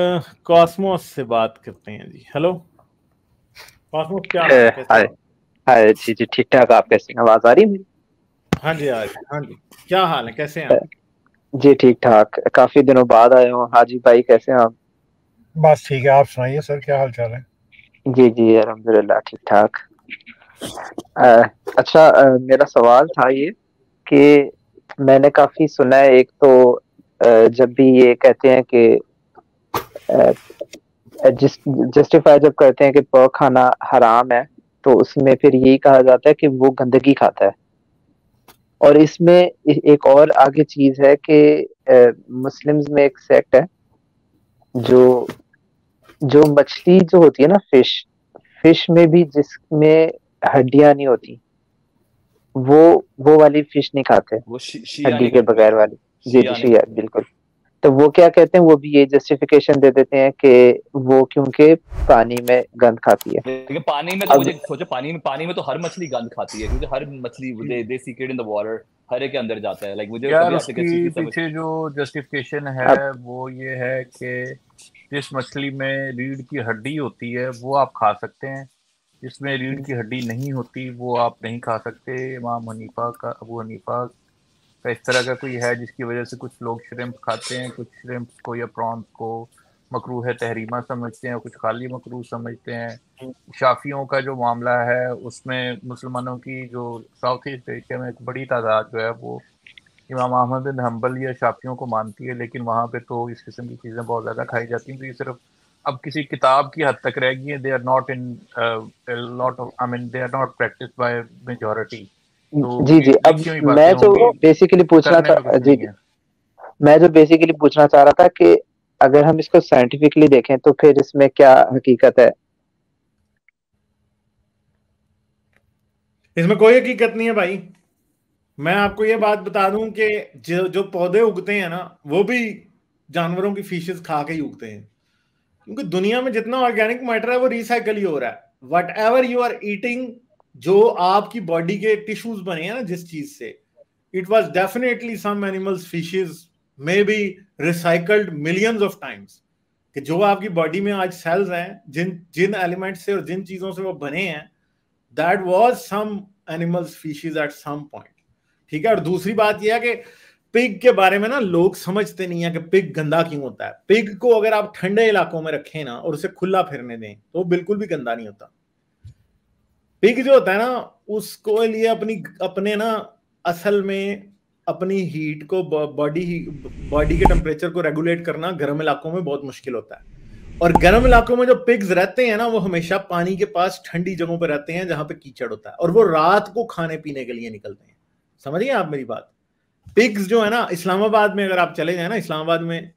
Cosmos से बात करते हैं जी हेलो कॉस्मोस क्या हाय हाय जी जी ठीक ठाक आप कैसे हैं आवाज आ रही है हाँ जी आज हाँ जी क्या हाल है कैसे हैं जी ठीक ठाक काफी दिनों बाद आए हूँ हाजी भाई कैसे हैं आप बस ठीक है आप सुनाइए सर क्या हाल चाल है जी जी अलहमदिल्ला ठीक ठाक अच्छा आ, मेरा सवाल था ये कि मैंने काफी सुना है एक तो आ, जब भी ये कहते हैं कि जस्टिफाई जब करते हैं कि प खाना हराम है तो उसमें फिर यही कहा जाता है कि वो गंदगी खाता है और इसमें एक और आगे चीज है कि मुस्लिम्स में एक सेक्ट है जो जो मछली जो होती है ना फिश फिश में भी जिसमें हड्डियां नहीं होती वो वो वाली फिश नहीं खाते हड्डी के बगैर वाली जी जी बिल्कुल तो वो क्या कहते हैं वो भी ये जस्टिफिकेशन दे देते हैं कि वो क्योंकि पानी में गंद खाती है क्योंकि पानी में तो मुझे सोचो पानी में पानी में तो हर मछली गंद खाती है क्योंकि हर मछली दे दे सीक्रेट इन द वाटर हर एक के अंदर जाता है लाइक मुझे यार उसकी पीछे जो जस्टिफिकेशन है वो ये है कि जिस मछली में रीढ़ की हड्डी होती है वो आप खा सकते हैं जिसमें रीढ़ की हड्डी नहीं होती वो आप नहीं खा सकते इमाम हनीफा का अबू हनीफा तो इस तरह का कोई है जिसकी वजह से कुछ लोग श्रिम्प खाते हैं कुछ श्रिम्प को या प्रॉन्स को मकरू है तहरीमा समझते हैं कुछ खाली मकरू समझते हैं हम्म। शाफियों का जो मामला है उसमें मुसलमानों की जो साउथ ईस्ट एशिया में एक बड़ी तादाद जो है वो इमाम अहमद बिन हम्बल या शाफियों को मानती है लेकिन वहाँ पे तो इस किस्म की चीज़ें बहुत ज़्यादा खाई जाती हैं तो ये सिर्फ अब किसी किताब की हद तक रह गई है they are not in of I mean they are not practice by majority तो जी जी अब मैं जो तो बेसिकली पूछना जी जी मैं जो बेसिकली पूछना चाह रहा था कि अगर हम इसको साइंटिफिकली देखें तो फिर इसमें क्या हकीकत है इसमें कोई हकीकत नहीं है भाई मैं आपको ये बात बता दूं कि जो जो पौधे उगते हैं ना वो भी जानवरों की फिशेज खा के ही उगते हैं क्योंकि दुनिया में जितना ऑर्गेनिक मैटर है वो रिसाइकल ही हो रहा है whatever you are eating जो आपकी बॉडी के टिश्यूज बने हैं ना जिस चीज से it was definitely some animals fishes may be recycled millions of times कि जो आपकी बॉडी में आज सेल्स हैं जिन जिन एलिमेंट्स से और जिन चीजों से वो बने हैं that was some animals fishes at some point ठीक है और दूसरी बात यह है कि पिग के बारे में ना लोग समझते नहीं है कि पिग गंदा क्यों होता है पिग को अगर आप ठंडे इलाकों में रखें ना और उसे खुला फिरने दें तो बिल्कुल भी गंदा नहीं होता पिग जो होता है ना उसको लिए अपनी अपने ना असल में अपनी हीट को बॉडी बॉडी के टेम्परेचर को रेगुलेट करना गर्म इलाकों में बहुत मुश्किल होता है और गर्म इलाकों में जो पिग्स रहते हैं ना वो हमेशा पानी के पास ठंडी जगहों पर रहते हैं जहां पे कीचड़ होता है और वो रात को खाने पीने के लिए निकलते हैं समझिए आप मेरी बात पिग्स जो है ना इस्लामाबाद में अगर आप चले जाए ना इस्लामाबाद में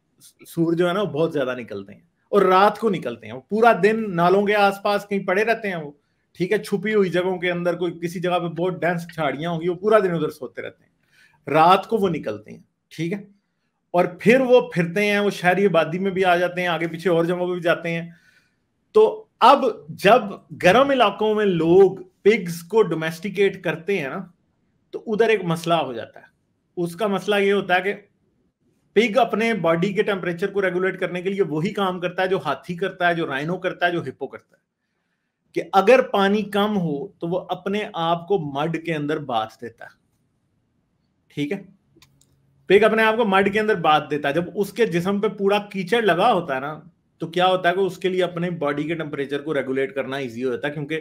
सूर जो है ना वो बहुत ज्यादा निकलते हैं और रात को निकलते हैं वो पूरा दिन नालों के आसपास कहीं पड़े रहते हैं वो ठीक है छुपी हुई जगहों के अंदर कोई किसी जगह पे बहुत डेंस झाड़ियां होंगी वो पूरा दिन उधर सोते रहते हैं रात को वो निकलते हैं ठीक है और फिर वो फिरते हैं वो शहरी आबादी में भी आ जाते हैं आगे पीछे और जगहों पर भी जाते हैं तो अब जब गर्म इलाकों में लोग पिग्स को डोमेस्टिकेट करते हैं ना तो उधर एक मसला हो जाता है उसका मसला ये होता है कि पिग अपने बॉडी के टेम्परेचर को रेगुलेट करने के लिए वही काम करता है जो हाथी करता है जो राइनो करता है जो हिप्पो करता है कि अगर पानी कम हो तो वो अपने आप को मड के अंदर बांध देता ठीक है पिग अपने आप को मड के अंदर बांध देता है जब उसके जिसम पे पूरा कीचड़ लगा होता है ना तो क्या होता है कि उसके लिए अपने बॉडी के टेम्परेचर को रेगुलेट करना ईजी हो जाता है क्योंकि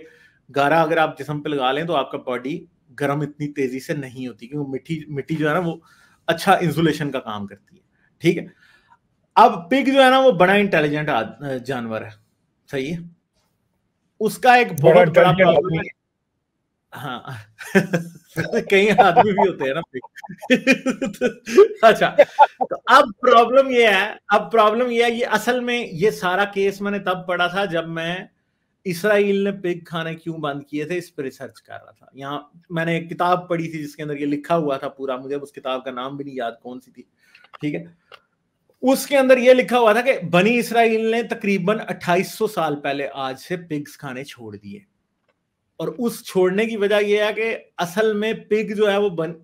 गारा अगर आप जिसम पे लगा लें तो आपका बॉडी गर्म इतनी तेजी से नहीं होती क्योंकि मिट्टी मिट्टी जो है ना वो अच्छा इंसुलेशन का काम करती है ठीक है अब पिग जो है ना वो बड़ा इंटेलिजेंट जानवर है सही है उसका एक बहुत बड़ा प्रॉब्लम हाँ कई आदमी भी होते हैं ना अच्छा तो अब प्रॉब्लम ये है अब प्रॉब्लम ये है ये असल में ये सारा केस मैंने तब पढ़ा था जब मैं इसराइल ने पिग खाने क्यों बंद किए थे इस पर रिसर्च कर रहा था यहाँ मैंने एक किताब पढ़ी थी जिसके अंदर ये लिखा हुआ था पूरा मुझे उस किताब का नाम भी नहीं याद कौन सी थी ठीक है उसके अंदर यह लिखा हुआ था कि बनी इसराइल ने तकरीबन 2800 साल पहले आज से पिग्स खाने छोड़ दिए और उस छोड़ने की वजह यह है कि असल में पिग जो है वो बन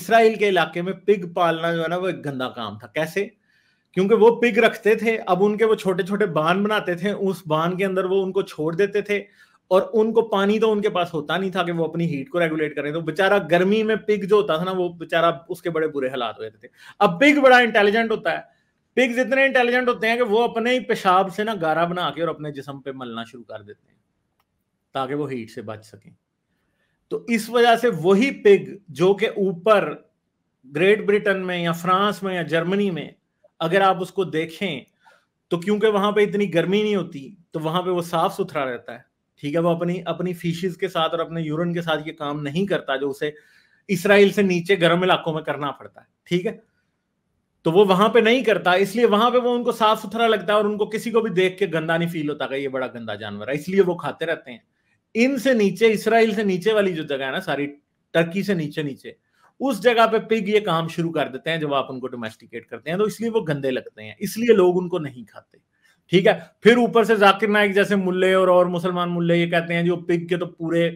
इसराइल के इलाके में पिग पालना जो है ना वो एक गंदा काम था कैसे क्योंकि वो पिग रखते थे अब उनके वो छोटे छोटे बांध बनाते थे उस बांध के अंदर वो उनको छोड़ देते थे और उनको पानी तो उनके पास होता नहीं था कि वो अपनी हीट को रेगुलेट करें तो बेचारा गर्मी में पिग जो होता था ना वो बेचारा उसके बड़े बुरे हालात हो जाते थे अब पिग बड़ा इंटेलिजेंट होता है पिग्स इतने इंटेलिजेंट होते हैं कि वो अपने ही पेशाब से ना गारा बना के और अपने जिसम पे मलना शुरू कर देते हैं ताकि वो हीट से बच सकें तो इस वजह से वही पिग जो कि ऊपर ग्रेट ब्रिटेन में या फ्रांस में या जर्मनी में अगर आप उसको देखें तो क्योंकि वहां पे इतनी गर्मी नहीं होती तो वहां पे वो साफ सुथरा रहता है ठीक है वो अपनी अपनी फिशिज के साथ और अपने यूरन के साथ ये काम नहीं करता जो उसे इसराइल से नीचे गर्म इलाकों में करना पड़ता है ठीक है तो वो वहां पे नहीं करता इसलिए वहां पे वो उनको साफ सुथरा लगता है और उनको किसी को भी देख के गंदा नहीं फील होता ये बड़ा गंदा जानवर है इसलिए वो खाते रहते हैं इनसे नीचे इसराइल से नीचे वाली जो जगह है ना सारी टर्की से नीचे नीचे उस जगह पे पिग ये काम शुरू कर देते हैं जब आप उनको डोमेस्टिकेट करते हैं तो इसलिए वो गंदे लगते हैं इसलिए लोग उनको नहीं खाते ठीक है फिर ऊपर से जाकिर नायक जैसे मुल्ले और और मुसलमान मुल्ले ये कहते हैं जो पिग के तो पूरे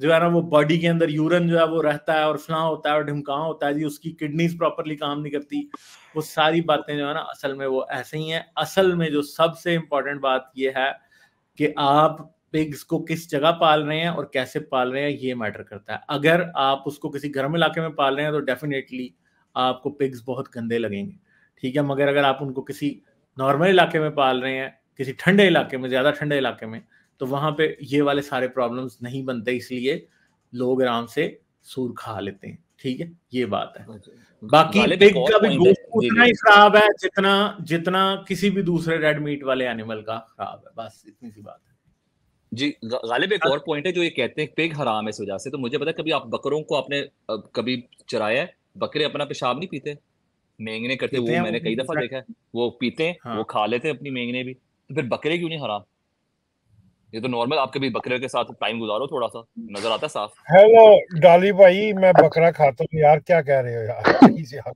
जो है ना वो बॉडी के अंदर यूरन जो है वो रहता है और फ्ला होता है और ढिमका होता है जी उसकी किडनीज प्रॉपरली काम नहीं करती वो सारी बातें जो है ना असल में वो ऐसे ही है असल में जो सबसे इंपॉर्टेंट बात ये है कि आप पिग्स को किस जगह पाल रहे हैं और कैसे पाल रहे हैं ये मैटर करता है अगर आप उसको किसी गर्म इलाके में पाल रहे हैं तो डेफिनेटली आपको पिग्स बहुत गंदे लगेंगे ठीक है मगर अगर आप उनको किसी नॉर्मल इलाके में पाल रहे हैं किसी ठंडे इलाके में ज़्यादा ठंडे इलाके में तो वहां पे ये वाले सारे प्रॉब्लम्स नहीं बनते इसलिए लोग आराम से सूर खा लेते हैं ठीक है ये बात है अच्छा। बाकी पिग का भी उतना ही खराब है जितना जितना किसी भी दूसरे रेड मीट वाले एनिमल का खराब है बस इतनी सी बात है जी गालिब एक और पॉइंट है जो ये कहते हैं पिग हराम है इस वजह से तो मुझे पता कभी आप बकरों को आपने कभी चराया है बकरे अपना पेशाब नहीं पीते मेंगने करते वो मैंने कई दफा देखा है वो पीते हैं वो हाँ। खा लेते हैं अपनी मेंगने भी तो फिर बकरे क्यों नहीं हराम ये तो नॉर्मल आपके भी बकरे के साथ टाइम गुजारो थोड़ा सा नजर आता है साफ हेलो डाली भाई मैं बकरा खाता हूँ यार क्या कह रहे हो यार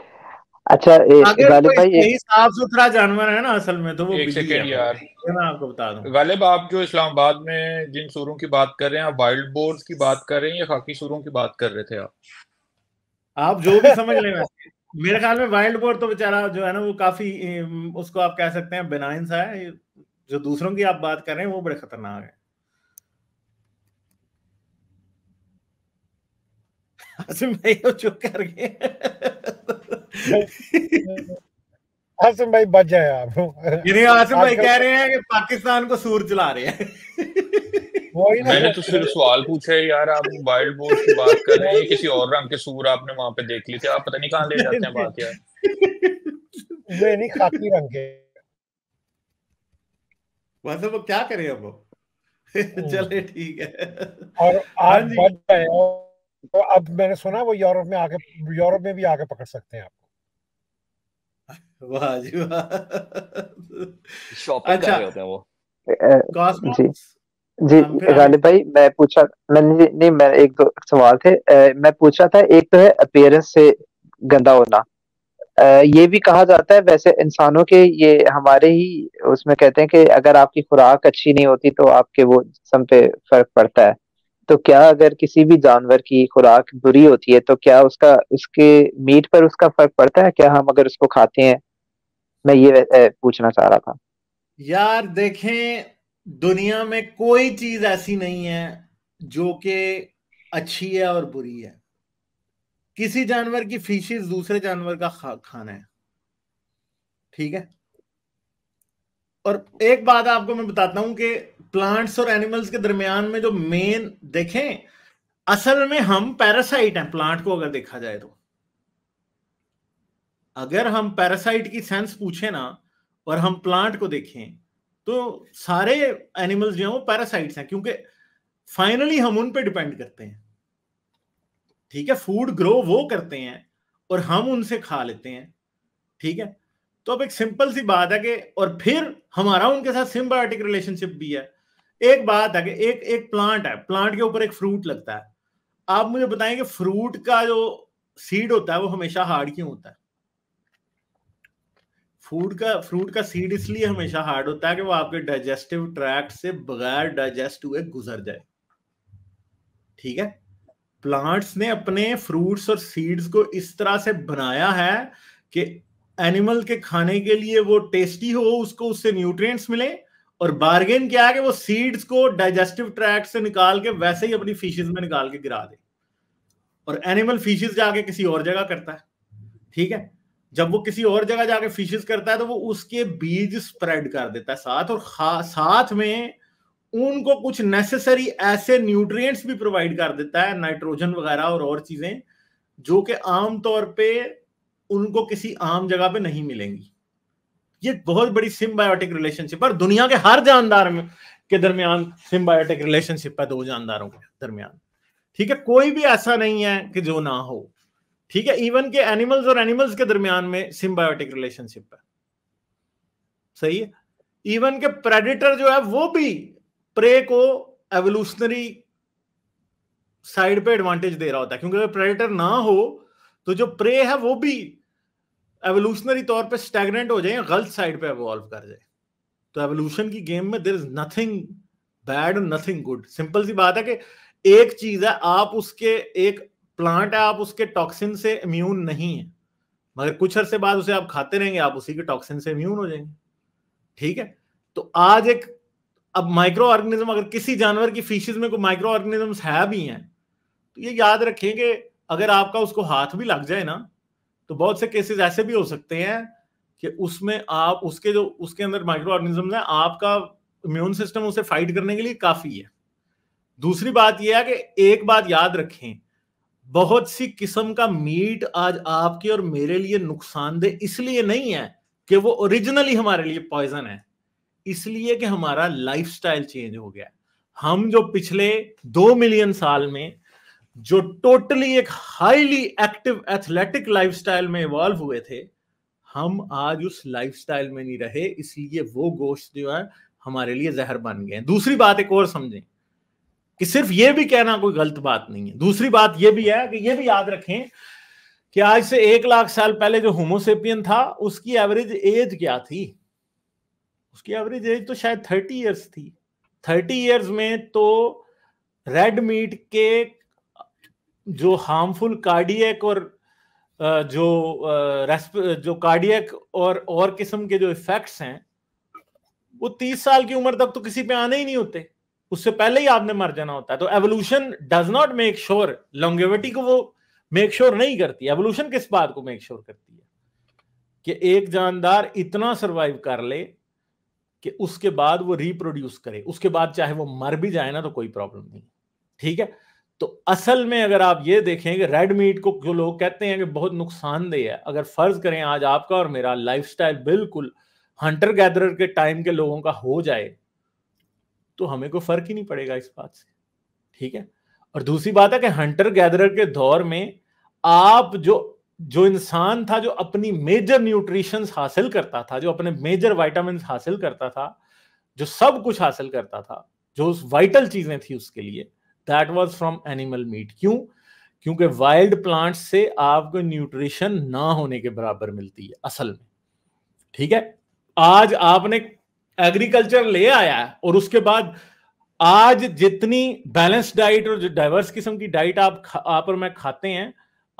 अच्छा ए, गालिब भाई ये साफ सुथरा जानवर है ना असल में तो वो एक सेकंड यार मैं आपको बता दूं गालिब आप जो इस्लामाबाद में जिन सूरों की बात कर रहे हैं आप वाइल्ड बोर्ड्स की बात कर रहे हैं या खाकी सूरों की बात कर रहे थे आप आप जो भी समझ लें मेरे ख्याल में वाइल्ड बोर्ड तो बेचारा जो है ना वो काफी उसको आप कह सकते हैं बेनाइन सा है जो दूसरों की आप बात कर रहे हैं वो बड़े खतरनाक है आसिम भाई तो चुप कर गए भाई बच जाए आप यानी आसिम भाई कह रहे हैं कि पाकिस्तान को सूर चला रहे हैं मैंने तो सिर्फ सवाल पूछा है यार आप वाइल्ड बोर्ड की बात कर रहे हैं किसी और रंग के सूर आपने वहां पे देख ली थी आप पता नहीं कहाँ ले जाते हैं बात यार नहीं खाकी रंग के वैसे वो क्या करें अब चले ठीक है और हाँ आज तो अब मैंने सुना वो यूरोप में आके यूरोप में भी आके पकड़ सकते हैं आपको वाह जी वाह शॉपिंग अच्छा, कर रहे होते हैं वो जी जी हाँ, गालिब भाई मैं पूछा मैंने नहीं नहीं मैं एक दो सवाल थे ए, मैं पूछा था एक तो है अपीयरेंस से गंदा होना ये भी कहा जाता है वैसे इंसानों के ये हमारे ही उसमें कहते हैं कि अगर आपकी खुराक अच्छी नहीं होती तो आपके वो जिसम पे फर्क पड़ता है तो क्या अगर किसी भी जानवर की खुराक बुरी होती है तो क्या उसका उसके मीट पर उसका फर्क पड़ता है क्या हम अगर उसको खाते हैं मैं ये पूछना चाह रहा था यार देखें दुनिया में कोई चीज ऐसी नहीं है जो कि अच्छी है और बुरी है किसी जानवर की फीशिस दूसरे जानवर का खा, खाना है ठीक है और एक बात आपको मैं बताता हूं कि प्लांट्स और एनिमल्स के दरमियान में जो मेन देखें असल में हम पैरासाइट हैं प्लांट को अगर देखा जाए तो अगर हम पैरासाइट की सेंस पूछे ना और हम प्लांट को देखें तो सारे एनिमल्स जो हैं वो पैरासाइट्स हैं क्योंकि फाइनली हम उन पे डिपेंड करते हैं ठीक है फूड ग्रो वो करते हैं और हम उनसे खा लेते हैं ठीक है तो अब एक सिंपल सी बात है कि और फिर हमारा उनके साथ सिम्बायोटिक रिलेशनशिप भी है एक बात है कि एक एक प्लांट है प्लांट के ऊपर एक फ्रूट लगता है आप मुझे बताएं कि फ्रूट का जो सीड होता है वो हमेशा हार्ड क्यों होता है फूड का फ्रूट का सीड इसलिए हमेशा हार्ड होता है कि वो आपके डाइजेस्टिव ट्रैक्ट से बगैर डाइजेस्ट हुए गुजर जाए ठीक है प्लांट्स ने अपने फ्रूट्स और सीड्स को इस तरह से बनाया है कि एनिमल के खाने के लिए वो टेस्टी हो उसको उससे न्यूट्रिएंट्स मिले और बार्गेन क्या है कि वो सीड्स को डाइजेस्टिव ट्रैक से निकाल के वैसे ही अपनी फिशेज में निकाल के गिरा दे और एनिमल फिशेज जाके किसी और जगह करता है ठीक है जब वो किसी और जगह जाके फिशेज करता है तो वो उसके बीज स्प्रेड कर देता है साथ और साथ में उनको कुछ नेसेसरी ऐसे न्यूट्रिएंट्स भी प्रोवाइड कर देता है नाइट्रोजन वगैरह और और चीजें जो कि आमतौर पे उनको किसी आम जगह पे नहीं मिलेंगी ये बहुत बड़ी सिम्बायोटिक रिलेशनशिप है दुनिया के हर जानदार के दरमियान सिम्बायोटिक रिलेशनशिप है दो जानदारों के दरमियान ठीक है कोई भी ऐसा नहीं है कि जो ना हो ठीक है इवन के एनिमल्स और एनिमल्स के दरमियान में सिम्बायोटिक रिलेशनशिप है सही है इवन के प्रेडिटर जो है वो भी प्रे को एवोल्यूशनरी साइड पे एडवांटेज दे रहा होता है क्योंकि अगर प्रेडेटर ना हो तो जो प्रे है वो भी एवोल्यूशनरी तौर पे स्टेगनेंट हो जाए या गलत साइड पे एवॉल्व कर जाए तो एवोल्यूशन की गेम में there is nothing bad nothing good simple सी बात है कि एक चीज है आप उसके एक प्लांट है आप उसके टॉक्सिन से इम्यून नहीं है मगर कुछ अरसे बाद उसे आप खाते रहेंगे आप उसी के टॉक्सिन से इम्यून हो जाएंगे ठीक है तो आज एक अब माइक्रो ऑर्गेनिज्म अगर किसी जानवर की फिशिज में कोई माइक्रो ऑर्गेनिज्म है भी हैं तो ये याद रखें कि अगर आपका उसको हाथ भी लग जाए ना तो बहुत से केसेस ऐसे भी हो सकते हैं कि उसमें आप उसके जो उसके अंदर माइक्रो ऑर्गेनिज्म है आपका इम्यून सिस्टम उसे फाइट करने के लिए काफी है दूसरी बात यह है कि एक बात याद रखें बहुत सी किस्म का मीट आज आपके और मेरे लिए नुकसानदेह इसलिए नहीं है कि वो ओरिजिनली हमारे लिए पॉइजन है इसलिए कि हमारा लाइफ चेंज हो गया हम जो पिछले दो मिलियन साल में जो टोटली एक हाईली एक्टिव एथलेटिक लाइफस्टाइल में इवॉल्व हुए थे हम आज उस लाइफस्टाइल में नहीं रहे इसलिए वो गोश्त जो है हमारे लिए जहर बन गए दूसरी बात एक और समझें कि सिर्फ ये भी कहना कोई गलत बात नहीं है दूसरी बात ये भी है कि ये भी याद रखें कि आज से एक लाख साल पहले जो होमोसेपियन था उसकी एवरेज एज क्या थी उसकी एवरेज एज तो शायद थर्टी ईयर्स थी थर्टी ईयर्स में तो रेड मीट के जो हार्मफुल कार्डियक और जो जो कार्डियक और और किस्म के जो इफेक्ट्स हैं वो तीस साल की उम्र तक तो किसी पे आने ही नहीं होते उससे पहले ही आपने मर जाना होता है तो evolution does not make sure longevity को वो मेक श्योर sure नहीं करती एवोल्यूशन किस बात को मेक श्योर sure करती है कि एक जानदार इतना सरवाइव कर ले कि उसके बाद वो रिप्रोड्यूस करे उसके बाद चाहे वो मर भी जाए ना तो कोई प्रॉब्लम नहीं ठीक है तो असल में अगर आप ये देखें कि रेड मीट को जो लोग कहते हैं कि बहुत नुकसानदेह है अगर फर्ज करें आज आपका और मेरा लाइफ बिल्कुल हंटर गैदरर के टाइम के लोगों का हो जाए तो हमें कोई फर्क ही नहीं पड़ेगा इस बात से ठीक है और दूसरी बात है कि हंटर गैदरर के दौर में आप जो जो इंसान था जो अपनी मेजर न्यूट्रिशन हासिल करता था जो अपने मेजर वाइटामिन हासिल करता था जो सब कुछ हासिल करता था जो उस वाइटल चीजें थी उसके लिए that was from animal meat क्यों क्योंकि वाइल्ड प्लांट से आपको न्यूट्रिशन ना होने के बराबर मिलती है असल में ठीक है आज आपने एग्रीकल्चर ले आया है और उसके बाद आज जितनी बैलेंस डाइट और जो डाइवर्स किस्म की डाइट आप आप और मैं खाते हैं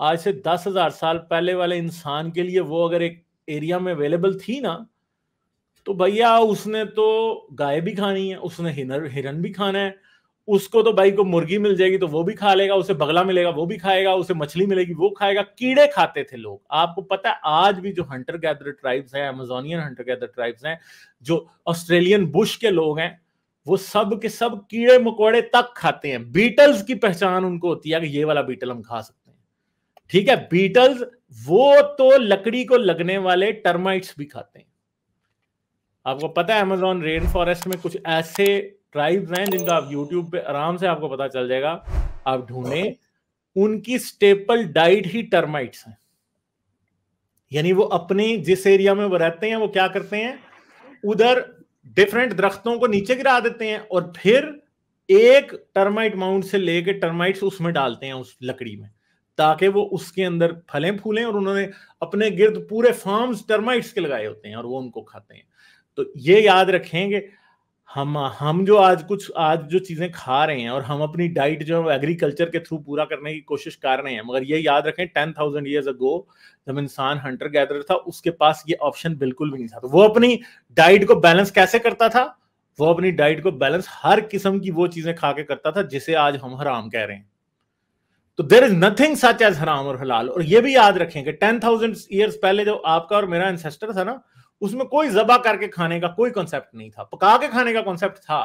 आज से दस हजार साल पहले वाले इंसान के लिए वो अगर एक एरिया में अवेलेबल थी ना तो भैया उसने तो गाय भी खानी है उसने हिनर हिरन भी खाना है उसको तो भाई को मुर्गी मिल जाएगी तो वो भी खा लेगा उसे बगला मिलेगा वो भी खाएगा उसे मछली मिलेगी वो खाएगा कीड़े खाते थे लोग आपको पता है आज भी जो हंटर गैदर ट्राइब्स हैं अमेजोनियन हंटर गैदर ट्राइब्स हैं जो ऑस्ट्रेलियन बुश के लोग हैं वो सब के सब कीड़े मकोड़े तक खाते हैं बीटल्स की पहचान उनको होती है कि ये वाला बीटल हम खा सकते हैं ठीक है बीटल्स वो तो लकड़ी को लगने वाले टर्माइट्स भी खाते हैं आपको पता है अमेजोन रेन फॉरेस्ट में कुछ ऐसे ट्राइब्स हैं जिनका आप यूट्यूब पे आराम से आपको पता चल जाएगा आप ढूंढे उनकी स्टेपल डाइट ही टर्माइट्स हैं यानी वो अपने जिस एरिया में वो रहते हैं वो क्या करते हैं उधर डिफरेंट दरख्तों को नीचे गिरा देते हैं और फिर एक टर्माइट माउंट से लेके टर्माइट्स उसमें डालते हैं उस लकड़ी में ताकि वो उसके अंदर फलें फूलें और उन्होंने अपने गिर्द पूरे फार्म्स टर्माइट्स के लगाए होते हैं और वो उनको खाते हैं तो ये याद रखेंगे हम हम जो आज कुछ आज जो चीज़ें खा रहे हैं और हम अपनी डाइट जो है एग्रीकल्चर के थ्रू पूरा करने की कोशिश कर रहे हैं मगर ये याद रखें टेन थाउजेंड ईयर्स अगो जब इंसान हंटर गैदर था उसके पास ये ऑप्शन बिल्कुल भी नहीं था तो वो अपनी डाइट को बैलेंस कैसे करता था वो अपनी डाइट को बैलेंस हर किस्म की वो चीज़ें खा के करता था जिसे आज हम हराम कह रहे हैं तो there is nothing such as हराम और हलाल और ये भी याद रखें कि टेन थाउजेंड ईयर्स पहले जो आपका और मेरा एंसेस्टर था ना उसमें कोई जबा करके खाने का कोई कॉन्सेप्ट नहीं था पका के खाने का कॉन्सेप्ट था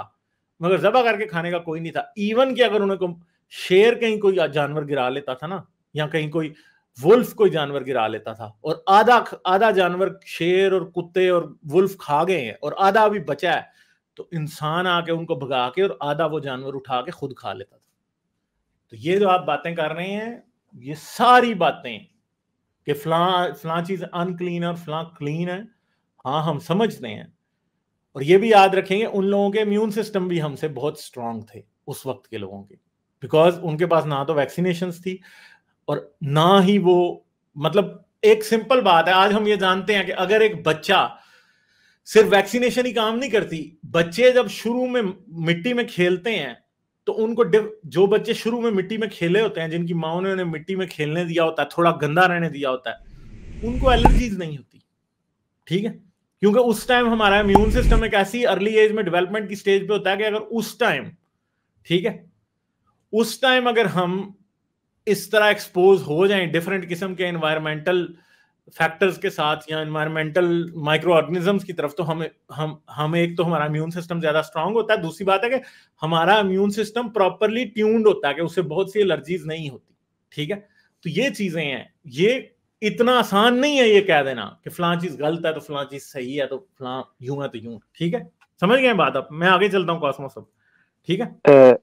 मगर जबा करके खाने का कोई नहीं था इवन कि अगर उन्हें शेर कहीं कोई जानवर गिरा लेता था ना या कहीं कोई वुल्फ कोई जानवर गिरा लेता था और आधा आधा जानवर शेर और कुत्ते और वुल्फ खा गए हैं और आधा अभी बचा है तो इंसान आके उनको भगा के और आधा वो जानवर उठा के खुद खा लेता था तो ये जो आप बातें कर रहे हैं ये सारी बातें कि फलां फलां चीज़ अनक्लीन है और फलां क्लीन है हाँ हम समझते हैं और ये भी याद रखेंगे उन लोगों के इम्यून सिस्टम भी हमसे बहुत स्ट्रांग थे उस वक्त के लोगों के बिकॉज उनके पास ना तो वैक्सीनेशन थी और ना ही वो मतलब एक सिंपल बात है आज हम ये जानते हैं कि अगर एक बच्चा सिर्फ वैक्सीनेशन ही काम नहीं करती बच्चे जब शुरू में मिट्टी में खेलते हैं तो उनको जो बच्चे शुरू में मिट्टी में खेले होते हैं जिनकी माओ ने उन्हें मिट्टी में खेलने दिया होता है थोड़ा गंदा रहने दिया होता है उनको एलर्जीज नहीं होती ठीक है क्योंकि उस टाइम हमारा इम्यून सिस्टम एक ऐसी अर्ली एज में डेवलपमेंट की स्टेज पे होता है कि अगर उस टाइम ठीक है उस टाइम अगर हम इस तरह एक्सपोज हो जाएं डिफरेंट किस्म के एनवायरमेंटल फैक्टर्स के साथ या इन्वायरमेंटल माइक्रो ऑर्गेनिजम्स की तरफ तो हमें हम हमें एक तो हमारा इम्यून सिस्टम ज्यादा स्ट्रांग होता है दूसरी बात है कि हमारा इम्यून सिस्टम प्रॉपरली ट्यून्ड होता है कि उसे बहुत सी एलर्जीज नहीं होती ठीक है तो ये चीजें हैं ये इतना आसान नहीं है ये कह देना कि फला चीज गलत है तो फला चीज सही है तो फला यूं है तो यूं ठीक है समझ गए बात आप मैं आगे चलता हूँ कॉस्मो सब ठीक है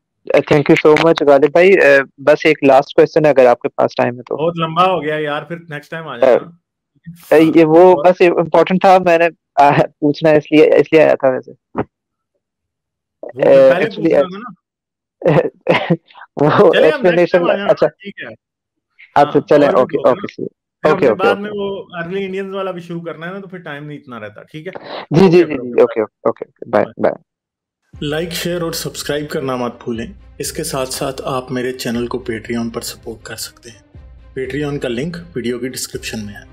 thank you so much Ghalib भाई uh, बस एक लास्ट क्वेश्चन है अगर आपके पास टाइम है तो बहुत लंबा हो गया यार फिर नेक्स्ट टाइम आ जाएगा ये वो बस इम्पोर्टेंट था मैंने पूछना इसलिए इसलिए आया था वैसे एक्चुअली वो एक्सप्लेनेशन तो अच्छा अच्छा चले ओके ओके ओके ओके बाद में वो अर्ली इंडियंस वाला भी शुरू करना है ना तो फिर टाइम नहीं इतना रहता ठीक है जी जी जी okay okay bye bye like share और सब्सक्राइब करना मत भूलें इसके साथ साथ आप मेरे चैनल को पेट्रियन पर सपोर्ट कर सकते हैं पेट्रियन का लिंक वीडियो की डिस्क्रिप्शन में है